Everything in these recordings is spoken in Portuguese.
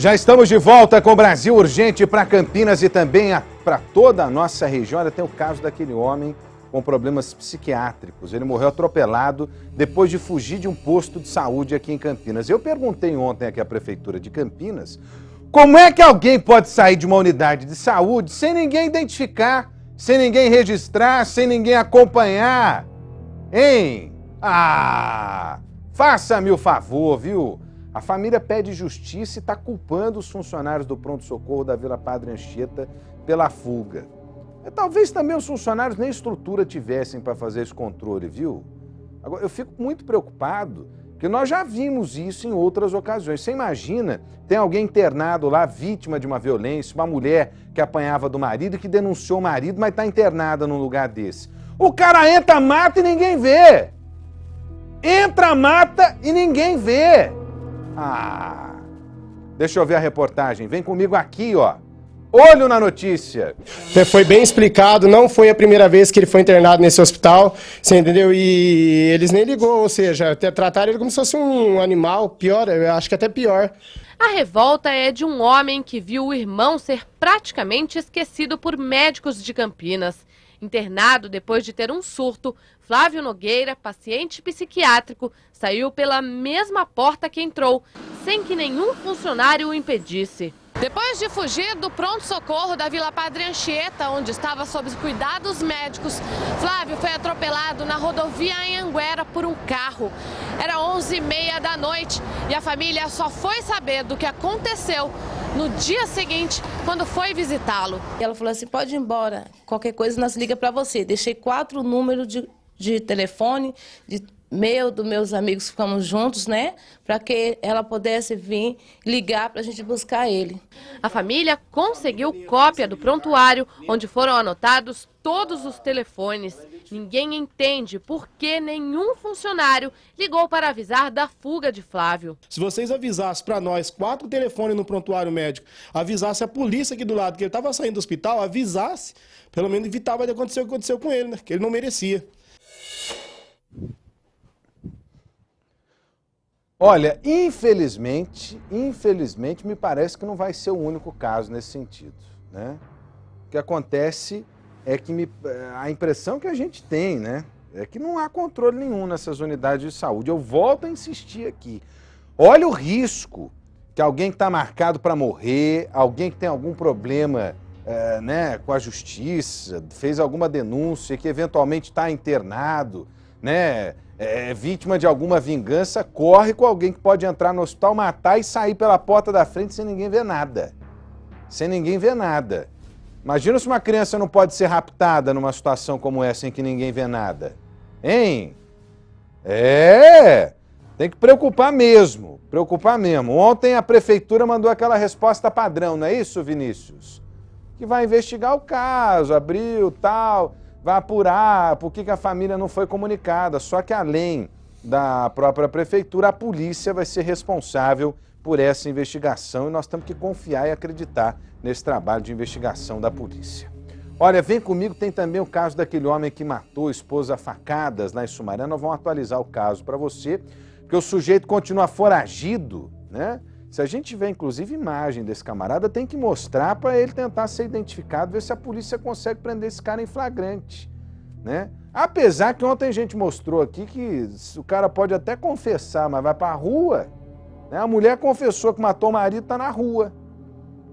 Já estamos de volta com o Brasil Urgente para Campinas e também para toda a nossa região. Olha, tem o caso daquele homem com problemas psiquiátricos. Ele morreu atropelado depois de fugir de um posto de saúde aqui em Campinas. Eu perguntei ontem aqui à Prefeitura de Campinas como é que alguém pode sair de uma unidade de saúde sem ninguém identificar, sem ninguém registrar, sem ninguém acompanhar. Hein? Ah! Faça-me o favor, viu? A família pede justiça e está culpando os funcionários do pronto-socorro da Vila Padre Anchieta pela fuga. É, talvez também os funcionários nem estrutura tivessem para fazer esse controle, viu? Agora, eu fico muito preocupado, que nós já vimos isso em outras ocasiões. Você imagina, tem alguém internado lá, vítima de uma violência, uma mulher que apanhava do marido e que denunciou o marido, mas está internada num lugar desse. O cara entra, mata e ninguém vê. Entra, mata e ninguém vê. Ah! Deixa eu ver a reportagem. Vem comigo aqui, ó. Olho na notícia. Foi bem explicado, não foi a primeira vez que ele foi internado nesse hospital, você entendeu? E eles nem ligou, ou seja, até trataram ele como se fosse um animal, pior, eu acho que até pior. A revolta é de um homem que viu o irmão ser praticamente esquecido por médicos de Campinas. Internado depois de ter um surto, Flávio Nogueira, paciente psiquiátrico, saiu pela mesma porta que entrou, sem que nenhum funcionário o impedisse. Depois de fugir do pronto-socorro da Vila Padre Anchieta, onde estava sob cuidados médicos, Flávio foi atropelado na rodovia Anhanguera por um carro. Era 11h30 da noite e a família só foi saber do que aconteceu no dia seguinte, quando foi visitá-lo. Ela falou assim, pode ir embora, qualquer coisa nós liga para você. Deixei quatro números de de telefone, de meu, dos meus amigos, ficamos juntos, né? Para que ela pudesse vir ligar para a gente buscar ele. A família conseguiu cópia do prontuário, onde foram anotados todos os telefones. Ninguém entende por que nenhum funcionário ligou para avisar da fuga de Flávio. Se vocês avisassem para nós, quatro telefones no prontuário médico, avisasse a polícia aqui do lado que ele estava saindo do hospital, avisasse, pelo menos evitava de acontecer o que aconteceu com ele, né? Que ele não merecia. Olha, infelizmente, infelizmente, me parece que não vai ser o único caso nesse sentido. Né? O que acontece é que me, eh, a impressão que a gente tem né, é que não há controle nenhum nessas unidades de saúde. Eu volto a insistir aqui. Olha o risco que alguém que está marcado para morrer, alguém que tem algum problema é, né, com a justiça, fez alguma denúncia, que eventualmente está internado, né, é, é, vítima de alguma vingança, corre com alguém que pode entrar no hospital, matar e sair pela porta da frente sem ninguém ver nada. Sem ninguém ver nada. Imagina se uma criança não pode ser raptada numa situação como essa em que ninguém vê nada. Hein? É! Tem que preocupar mesmo, preocupar mesmo. Ontem a prefeitura mandou aquela resposta padrão, não é isso, Vinícius? que vai investigar o caso, abriu, tal, vai apurar por que, que a família não foi comunicada. Só que além da própria prefeitura, a polícia vai ser responsável por essa investigação e nós temos que confiar e acreditar nesse trabalho de investigação da polícia. Olha, vem comigo, tem também o caso daquele homem que matou a esposa facadas lá em Sumaré. Nós vamos atualizar o caso para você, porque o sujeito continua foragido, né? Se a gente tiver, inclusive, imagem desse camarada, tem que mostrar para ele tentar ser identificado, ver se a polícia consegue prender esse cara em flagrante. Né? Apesar que ontem a gente mostrou aqui que o cara pode até confessar, mas vai para a rua. Né? A mulher confessou que matou o marido, está na rua.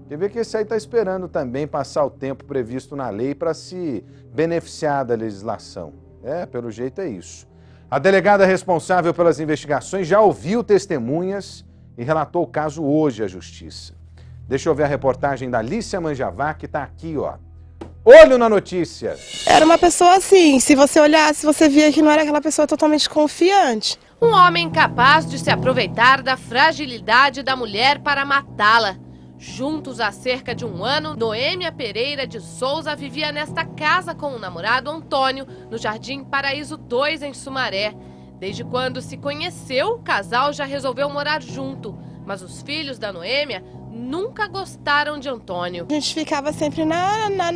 Quer ver que esse aí está esperando também passar o tempo previsto na lei para se beneficiar da legislação. É, pelo jeito é isso. A delegada responsável pelas investigações já ouviu testemunhas e relatou o caso hoje à justiça. Deixa eu ver a reportagem da Alicia Manjavá, que está aqui, ó. Olho na notícia! Era uma pessoa assim, se você olhasse, você via que não era aquela pessoa totalmente confiante. Um homem capaz de se aproveitar da fragilidade da mulher para matá-la. Juntos há cerca de um ano, Noêmia Pereira de Souza vivia nesta casa com o namorado Antônio, no Jardim Paraíso 2, em Sumaré. Desde quando se conheceu, o casal já resolveu morar junto, mas os filhos da Noêmia nunca gostaram de Antônio. A gente ficava sempre na, na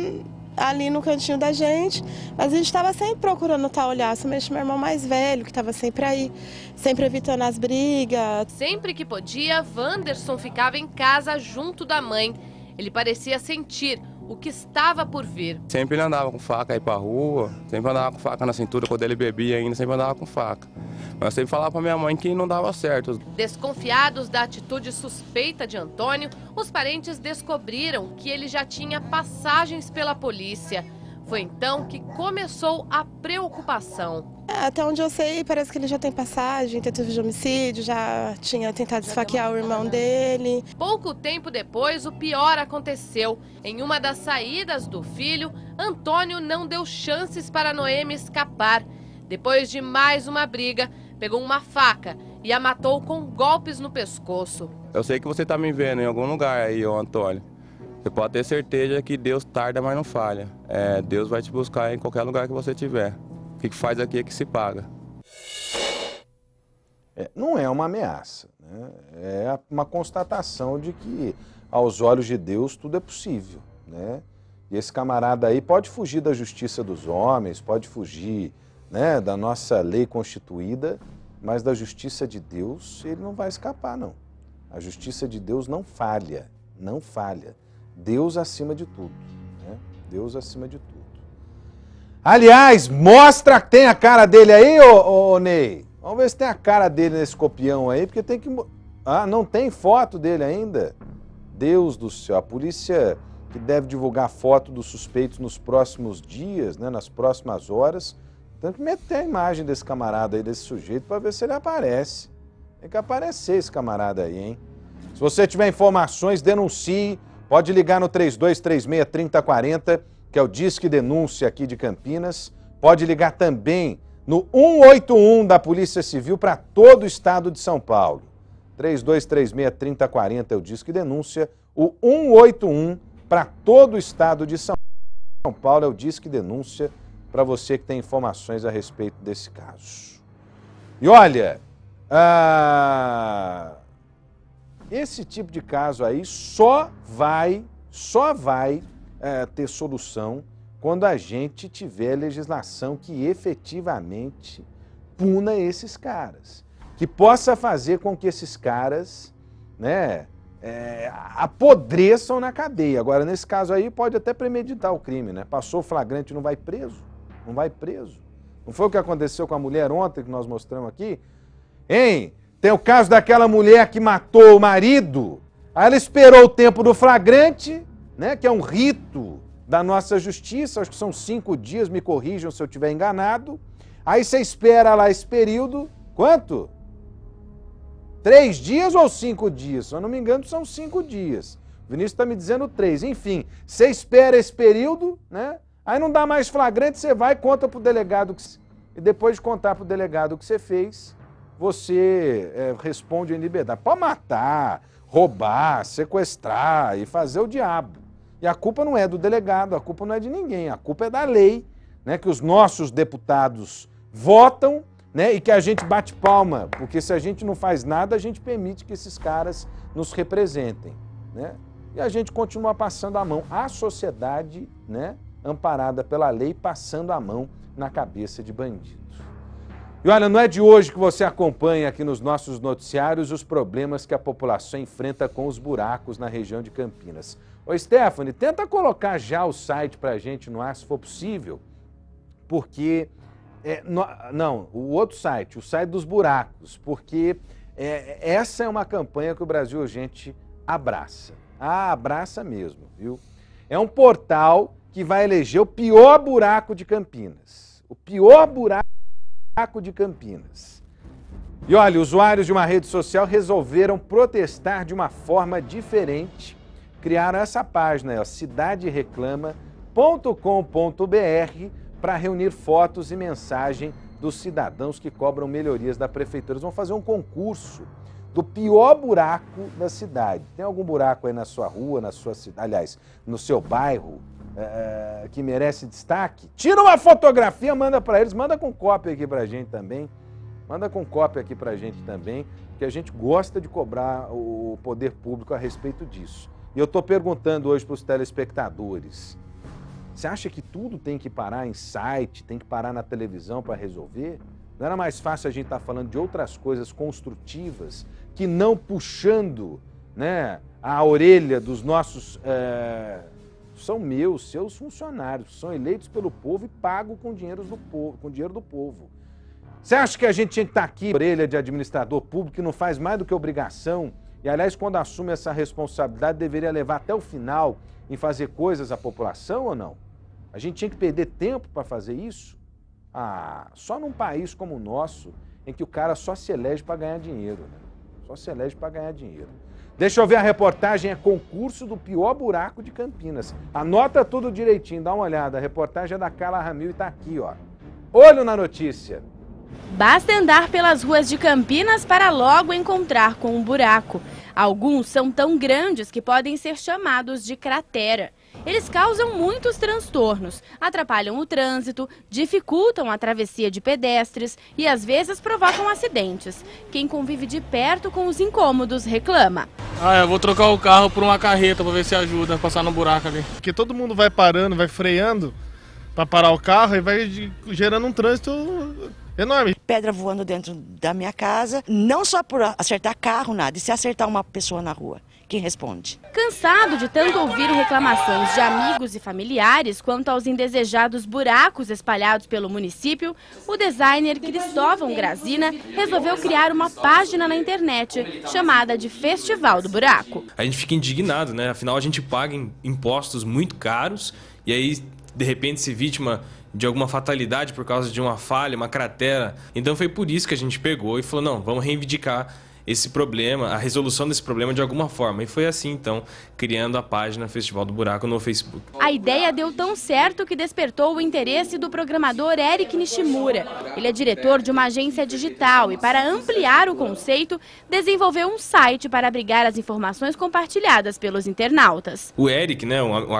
ali no cantinho da gente, mas a gente estava sempre procurando tal olhar, somente meu irmão mais velho, que estava sempre aí, sempre evitando as brigas. Sempre que podia, Wanderson ficava em casa junto da mãe. Ele parecia sentir o que estava por vir. Sempre ele andava com faca aí pra rua, sempre andava com faca na cintura, quando ele bebia ainda, sempre andava com faca. Mas eu sempre falava pra minha mãe que não dava certo. Desconfiados da atitude suspeita de Antônio, os parentes descobriram que ele já tinha passagens pela polícia. Foi então que começou a preocupação. É, até onde eu sei, parece que ele já tem passagem, tentativa de homicídio, já tinha tentado esfaquear o irmão dele. Pouco tempo depois, o pior aconteceu. Em uma das saídas do filho, Antônio não deu chances para Noemi escapar. Depois de mais uma briga, pegou uma faca e a matou com golpes no pescoço. Eu sei que você está me vendo em algum lugar aí, ô Antônio. Você pode ter certeza que Deus tarda, mas não falha. É, Deus vai te buscar em qualquer lugar que você tiver que faz aqui é que se paga. É, não é uma ameaça, né? é uma constatação de que, aos olhos de Deus, tudo é possível. Né? E esse camarada aí pode fugir da justiça dos homens, pode fugir né, da nossa lei constituída, mas da justiça de Deus ele não vai escapar, não. A justiça de Deus não falha, não falha. Deus acima de tudo. Né? Deus acima de tudo. Aliás, mostra que tem a cara dele aí, ô, ô, Ney. Vamos ver se tem a cara dele nesse copião aí, porque tem que. Ah, não tem foto dele ainda. Deus do céu, a polícia que deve divulgar foto dos suspeitos nos próximos dias, né, nas próximas horas. Tem que meter a imagem desse camarada aí, desse sujeito, para ver se ele aparece. Tem que aparecer esse camarada aí, hein? Se você tiver informações, denuncie. Pode ligar no 3236 3040 que é o Disque Denúncia aqui de Campinas. Pode ligar também no 181 da Polícia Civil para todo o estado de São Paulo. 3236-3040 é o Disque Denúncia. O 181 para todo o estado de São Paulo é o Disque Denúncia para você que tem informações a respeito desse caso. E olha, ah, esse tipo de caso aí só vai, só vai é, ter solução quando a gente tiver legislação que efetivamente puna esses caras, que possa fazer com que esses caras né, é, apodreçam na cadeia. Agora, nesse caso aí, pode até premeditar o crime, né? Passou o flagrante, não vai preso, não vai preso. Não foi o que aconteceu com a mulher ontem que nós mostramos aqui? Hein? Tem o caso daquela mulher que matou o marido. Aí ela esperou o tempo do flagrante, né, que é um rito da nossa justiça, acho que são cinco dias, me corrijam se eu estiver enganado. Aí você espera lá esse período, quanto? Três dias ou cinco dias? Se eu não me engano, são cinco dias. O Vinícius está me dizendo três. Enfim, você espera esse período, né? Aí não dá mais flagrante, você vai, conta para o delegado. Que... E depois de contar para o delegado o que você fez, você é, responde em liberdade. Pode matar, roubar, sequestrar e fazer o diabo. E a culpa não é do delegado, a culpa não é de ninguém, a culpa é da lei, né, que os nossos deputados votam né, e que a gente bate palma, porque se a gente não faz nada, a gente permite que esses caras nos representem. Né? E a gente continua passando a mão. A sociedade, né, amparada pela lei, passando a mão na cabeça de bandidos. E olha, não é de hoje que você acompanha aqui nos nossos noticiários os problemas que a população enfrenta com os buracos na região de Campinas. Ô Stephanie, tenta colocar já o site para a gente no ar, se for possível, porque... É, no, não, o outro site, o site dos buracos, porque é, essa é uma campanha que o Brasil Urgente abraça. Ah, abraça mesmo, viu? É um portal que vai eleger o pior buraco de Campinas. O pior buraco de Campinas. E olha, usuários de uma rede social resolveram protestar de uma forma diferente criaram essa página, ó, cidadereclama.com.br, para reunir fotos e mensagem dos cidadãos que cobram melhorias da prefeitura. Eles vão fazer um concurso do pior buraco da cidade. Tem algum buraco aí na sua rua, na sua cidade, aliás, no seu bairro, é, que merece destaque? Tira uma fotografia, manda para eles, manda com cópia aqui a gente também. Manda com cópia aqui a gente também, que a gente gosta de cobrar o poder público a respeito disso. E eu estou perguntando hoje para os telespectadores: você acha que tudo tem que parar em site, tem que parar na televisão para resolver? Não era mais fácil a gente estar tá falando de outras coisas construtivas que não puxando né, a orelha dos nossos. É, são meus, seus funcionários, são eleitos pelo povo e pagos com, dinheiro do povo, com dinheiro do povo. Você acha que a gente tinha que estar tá aqui, orelha de administrador público, que não faz mais do que obrigação e, aliás, quando assume essa responsabilidade, deveria levar até o final em fazer coisas à população ou não? A gente tinha que perder tempo para fazer isso? Ah, só num país como o nosso, em que o cara só se elege para ganhar dinheiro, né? Só se elege para ganhar dinheiro. Deixa eu ver a reportagem, é concurso do pior buraco de Campinas. Anota tudo direitinho, dá uma olhada. A reportagem é da Carla Ramil e está aqui, ó. Olho na notícia. Basta andar pelas ruas de Campinas para logo encontrar com um buraco. Alguns são tão grandes que podem ser chamados de cratera. Eles causam muitos transtornos, atrapalham o trânsito, dificultam a travessia de pedestres e às vezes provocam acidentes. Quem convive de perto com os incômodos reclama. Ah, eu vou trocar o carro por uma carreta para ver se ajuda a passar no buraco ali. Porque todo mundo vai parando, vai freando, para parar o carro e vai gerando um trânsito enorme. Pedra voando dentro da minha casa, não só por acertar carro, nada, e se acertar uma pessoa na rua. Quem responde? Cansado de tanto ouvir reclamações de amigos e familiares quanto aos indesejados buracos espalhados pelo município, o designer Cristóvão Grazina resolveu criar uma página na internet chamada de Festival do Buraco. A gente fica indignado, né? Afinal, a gente paga impostos muito caros e aí de repente se vítima de alguma fatalidade por causa de uma falha, uma cratera. Então foi por isso que a gente pegou e falou: não, vamos reivindicar esse problema, a resolução desse problema de alguma forma. E foi assim, então, criando a página Festival do Buraco no Facebook. A ideia deu tão certo que despertou o interesse do programador Eric Nishimura. Ele é diretor de uma agência digital e, para ampliar o conceito, desenvolveu um site para abrigar as informações compartilhadas pelos internautas. O Eric, né,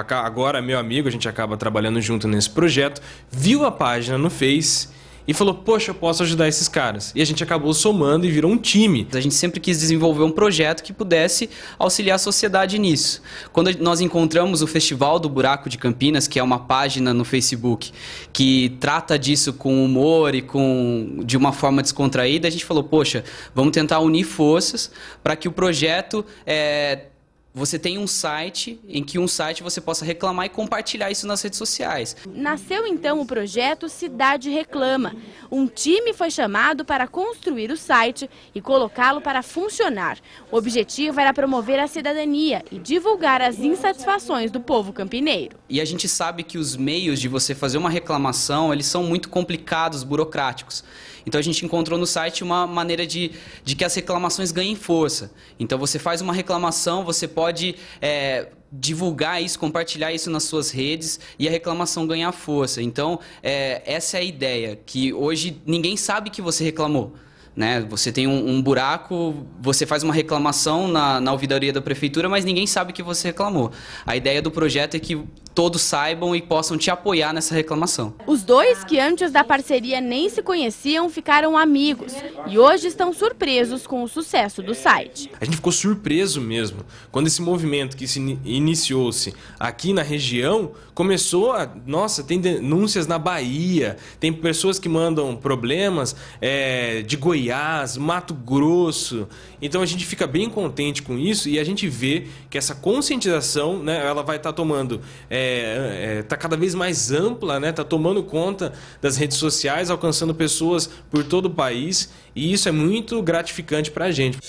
agora meu amigo, a gente acaba trabalhando junto nesse projeto, viu a página no Face e falou: Poxa, eu posso ajudar esses caras. E a gente acabou somando e virou um time. A gente sempre quis desenvolver um projeto que pudesse auxiliar a sociedade nisso. Quando nós encontramos o Festival do Buraco de Campinas, que é uma página no Facebook que trata disso com humor e com de uma forma descontraída, a gente falou: Poxa, vamos tentar unir forças para que o projeto é, você tem um site em que um site você possa reclamar e compartilhar isso nas redes sociais. Nasceu então o projeto Cidade Reclama. Um time foi chamado para construir o site e colocá-lo para funcionar. O objetivo era promover a cidadania e divulgar as insatisfações do povo campineiro. E a gente sabe que os meios de você fazer uma reclamação, eles são muito complicados, burocráticos. Então a gente encontrou no site uma maneira de, de que as reclamações ganhem força. Então você faz uma reclamação, você pode. É, divulgar isso, compartilhar isso nas suas redes e a reclamação ganhar força. Então, é, essa é a ideia, que hoje ninguém sabe que você reclamou. Né? Você tem um, um, buraco, você faz uma reclamação na, na ouvidoria da prefeitura, mas ninguém sabe que você reclamou. A ideia do projeto é que todos saibam e possam te apoiar nessa reclamação. Os dois, que antes da parceria nem se conheciam, ficaram amigos e hoje estão surpresos com o sucesso do site. A gente ficou surpreso mesmo quando esse movimento que se iniciou-se aqui na região começou a. Nossa, tem denúncias na Bahia, tem pessoas que mandam problemas é, de Goiás, Mato Grosso. Então a gente fica bem contente com isso e a gente vê que essa conscientização, né, ela vai estar tá tomando. É, é, é, tá cada vez mais ampla, né? Tá tomando conta das redes sociais, alcançando pessoas por todo o país e isso é muito gratificante para a gente.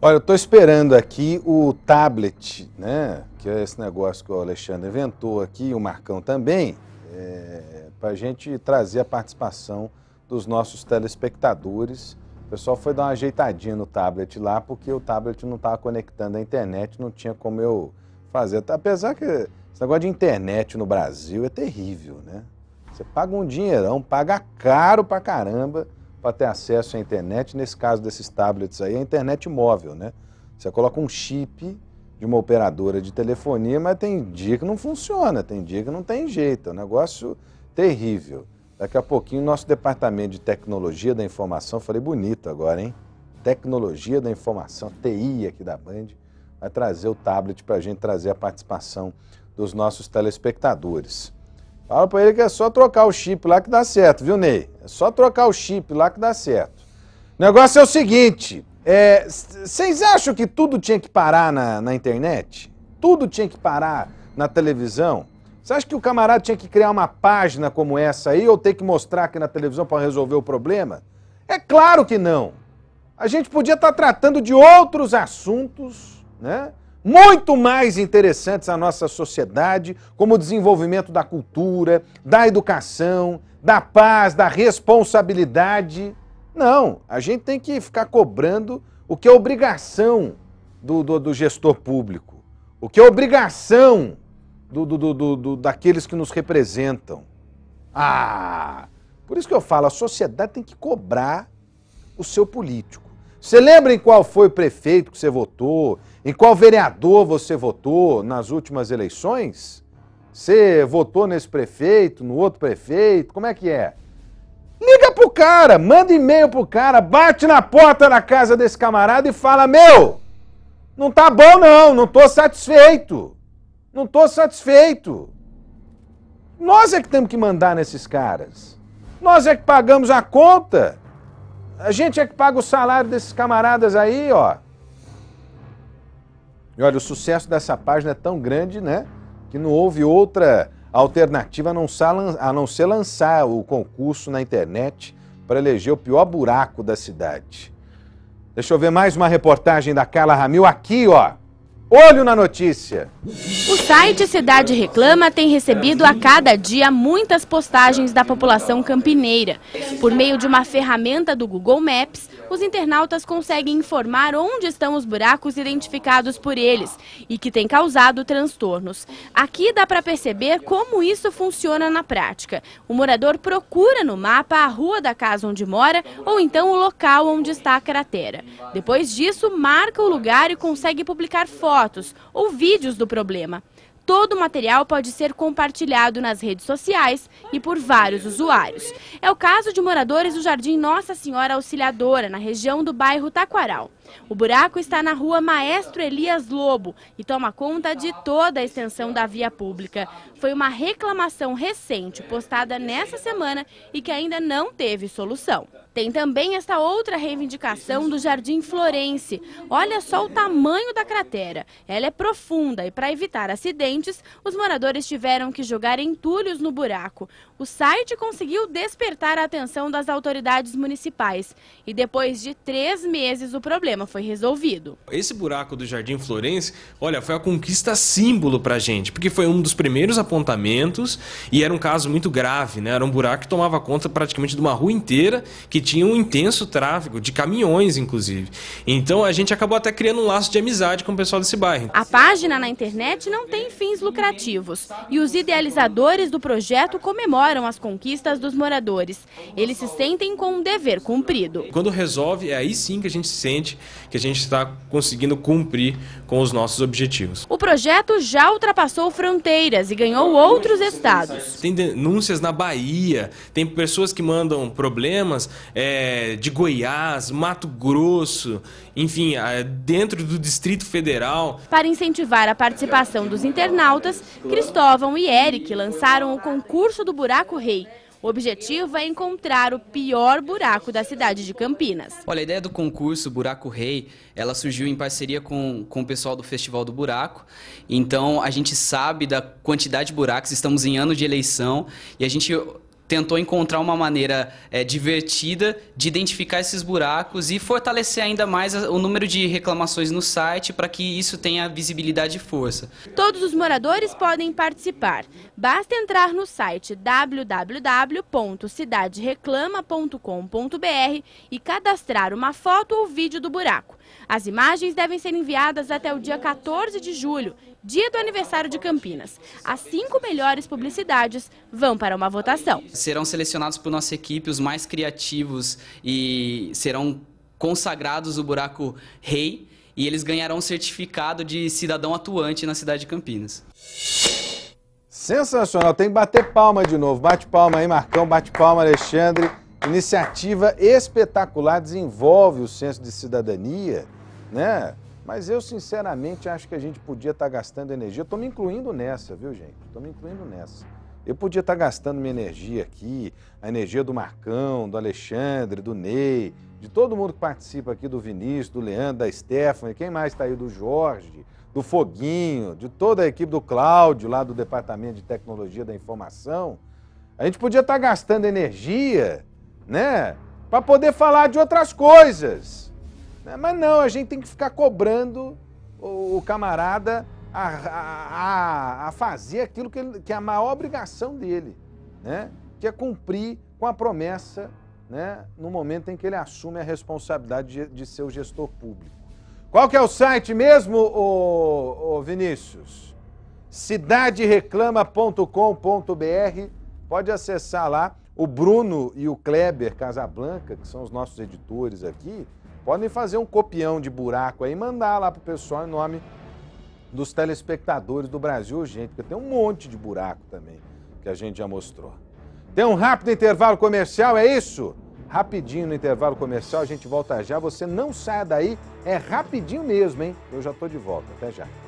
Olha, eu estou esperando aqui o tablet, né? Que é esse negócio que o Alexandre inventou aqui, o Marcão também, é, para a gente trazer a participação dos nossos telespectadores. O pessoal foi dar uma ajeitadinha no tablet lá, porque o tablet não estava conectando à internet, não tinha como eu fazer. Apesar que esse negócio de internet no Brasil é terrível, né? Você paga um dinheirão, paga caro pra caramba para ter acesso à internet. Nesse caso desses tablets aí, é internet móvel, né? Você coloca um chip de uma operadora de telefonia, mas tem dia que não funciona, tem dia que não tem jeito. É um negócio terrível. Daqui a pouquinho, nosso departamento de tecnologia da informação, falei bonito agora, hein? Tecnologia da informação, TI aqui da Band, vai trazer o tablet para a gente trazer a participação dos nossos telespectadores. Fala para ele que é só trocar o chip lá que dá certo, viu, Ney? É só trocar o chip lá que dá certo. O negócio é o seguinte, vocês é, acham que tudo tinha que parar na, na internet? Tudo tinha que parar na televisão? Você acha que o camarada tinha que criar uma página como essa aí ou ter que mostrar aqui na televisão para resolver o problema? É claro que não. A gente podia estar tá tratando de outros assuntos né? muito mais interessantes à nossa sociedade, como o desenvolvimento da cultura, da educação, da paz, da responsabilidade. Não, a gente tem que ficar cobrando o que é obrigação do, do, do gestor público, o que é obrigação do, do, daqueles que nos representam. Ah, por isso que eu falo, a sociedade tem que cobrar o seu político. Você lembra em qual foi o prefeito que você votou? Em qual vereador você votou nas últimas eleições? Você votou nesse prefeito, no outro prefeito? Como é que é? Liga pro cara, manda e-mail pro cara, bate na porta da casa desse camarada e fala: Meu, não tá bom não, não tô satisfeito. Não tô satisfeito. Nós é que temos que mandar nesses caras. Nós é que pagamos a conta. A gente é que paga o salário desses camaradas aí, ó. E olha, o sucesso dessa página é tão grande, né? Que não houve outra alternativa a não ser lançar o concurso na internet para eleger o pior buraco da cidade. Deixa eu ver mais uma reportagem da Carla Ramil aqui, ó. Olho na notícia. O site Cidade Reclama tem recebido a cada dia muitas postagens da população campineira. Por meio de uma ferramenta do Google Maps, os internautas conseguem informar onde estão os buracos identificados por eles e que têm causado transtornos. Aqui dá para perceber como isso funciona na prática. O morador procura no mapa a rua da casa onde mora ou então o local onde está a cratera. Depois disso, marca o lugar e consegue publicar fotos ou vídeos do problema. Todo o material pode ser compartilhado nas redes sociais e por vários usuários. É o caso de moradores do Jardim Nossa Senhora Auxiliadora, na região do bairro Taquaral. O buraco está na rua Maestro Elias Lobo e toma conta de toda a extensão da via pública. Foi uma reclamação recente postada nessa semana e que ainda não teve solução. Tem também esta outra reivindicação do Jardim Florense. Olha só o tamanho da cratera. Ela é profunda e para evitar acidentes, os moradores tiveram que jogar entulhos no buraco. O site conseguiu despertar a atenção das autoridades municipais e depois de três meses o problema problema foi resolvido. Esse buraco do Jardim Florense, olha, foi a conquista símbolo pra gente, porque foi um dos primeiros apontamentos e era um caso muito grave, né? Era um buraco que tomava conta praticamente de uma rua inteira que tinha um intenso tráfego de caminhões, inclusive. Então a gente acabou até criando um laço de amizade com o pessoal desse bairro. A página na internet não tem fins lucrativos e os idealizadores do projeto comemoram as conquistas dos moradores. Eles se sentem com um dever cumprido. Quando resolve, é aí sim que a gente se sente que a gente está conseguindo cumprir com os nossos objetivos. O projeto já ultrapassou fronteiras e ganhou outros estados. Tem denúncias na Bahia, tem pessoas que mandam problemas é, de Goiás, Mato Grosso, enfim, é, dentro do Distrito Federal. Para incentivar a participação dos internautas, Cristóvão e Eric lançaram o concurso do Buraco Rei o objetivo é encontrar o pior buraco da cidade de Campinas. Olha, a ideia do concurso Buraco Rei, ela surgiu em parceria com, com o pessoal do Festival do Buraco. Então, a gente sabe da quantidade de buracos, estamos em ano de eleição e a gente tentou encontrar uma maneira é, divertida de identificar esses buracos e fortalecer ainda mais o número de reclamações no site para que isso tenha visibilidade e força. Todos os moradores podem participar. Basta entrar no site www.cidadereclama.com.br e cadastrar uma foto ou vídeo do buraco. As imagens devem ser enviadas até o dia 14 de julho, dia do aniversário de Campinas. As cinco melhores publicidades vão para uma votação. Serão selecionados por nossa equipe os mais criativos e serão consagrados o buraco rei e eles ganharão um certificado de cidadão atuante na cidade de Campinas. Sensacional, tem que bater palma de novo. Bate palma aí, Marcão, bate palma, Alexandre. Iniciativa espetacular, desenvolve o senso de cidadania, né? Mas eu, sinceramente, acho que a gente podia estar tá gastando energia. Estou me incluindo nessa, viu, gente? Estou me incluindo nessa. Eu podia estar tá gastando minha energia aqui, a energia do Marcão, do Alexandre, do Ney, de todo mundo que participa aqui, do Vinícius, do Leandro, da Stephanie, quem mais está aí? Do Jorge, do Foguinho, de toda a equipe do Cláudio, lá do Departamento de Tecnologia da Informação. A gente podia estar tá gastando energia né? Para poder falar de outras coisas. Né? Mas não, a gente tem que ficar cobrando o camarada a, a, a fazer aquilo que, ele, que é a maior obrigação dele, né? que é cumprir com a promessa né? no momento em que ele assume a responsabilidade de, de ser o gestor público. Qual que é o site mesmo, ô, ô Vinícius? Cidadereclama.com.br. Pode acessar lá o Bruno e o Kleber Casablanca, que são os nossos editores aqui, podem fazer um copião de buraco aí e mandar lá pro pessoal em nome dos telespectadores do Brasil gente, porque tem um monte de buraco também que a gente já mostrou. Tem um rápido intervalo comercial, é isso? Rapidinho no intervalo comercial, a gente volta já. Você não sai daí, é rapidinho mesmo, hein? Eu já tô de volta. Até já.